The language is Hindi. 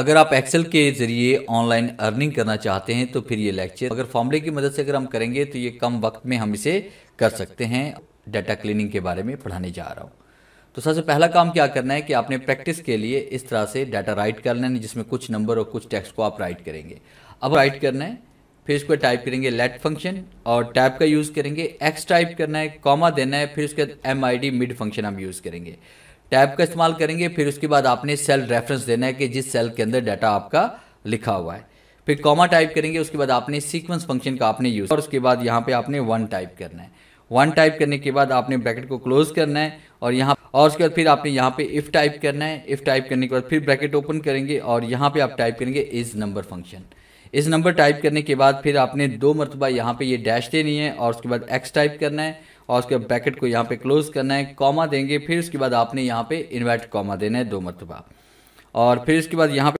अगर आप एक्सेल के जरिए ऑनलाइन अर्निंग करना चाहते हैं तो फिर ये लेक्चर अगर फॉर्मूले की मदद से अगर हम करेंगे तो ये कम वक्त में हम इसे कर सकते हैं डाटा क्लीनिंग के बारे में पढ़ाने जा रहा हूँ तो सबसे पहला काम क्या करना है कि आपने प्रैक्टिस के लिए इस तरह से डाटा राइट करना है जिसमें कुछ नंबर और कुछ टेक्स्ट को आप राइट करेंगे अब राइट करना है फिर इसको टाइप करेंगे लेट फंक्शन और टैप का यूज़ करेंगे एक्स टाइप करना है कॉमा देना है फिर उसके बाद M I D mid function हम यूज़ करेंगे टैब का इस्तेमाल करेंगे फिर उसके बाद आपने सेल रेफरेंस देना है कि जिस सेल के अंदर डाटा आपका लिखा हुआ है फिर कॉमा टाइप करेंगे उसके बाद आपने सीक्वेंस फंक्शन का आपने यूज़ और उसके बाद यहाँ पे आपने वन टाइप करना है वन टाइप करने के बाद आपने ब्रैकेट को क्लोज करना है और यहाँ और उसके बाद फिर आपने यहाँ पे इफ़ टाइप करना है इफ़ टाइप करने के बाद फिर ब्रैकेट ओपन करेंगे और यहाँ पे आप टाइप करेंगे इज़ नंबर फंक्शन इस नंबर टाइप करने के बाद फिर आपने दो मरतबा यहाँ पे ये डैश देनी है और उसके बाद एक्स टाइप करना है और उसके बाद ब्रैकेट को यहाँ पे क्लोज करना है कॉमा देंगे फिर उसके बाद आपने यहाँ पे इन्वर्ट कॉमा देना है दो मरतबा और फिर इसके बाद यहाँ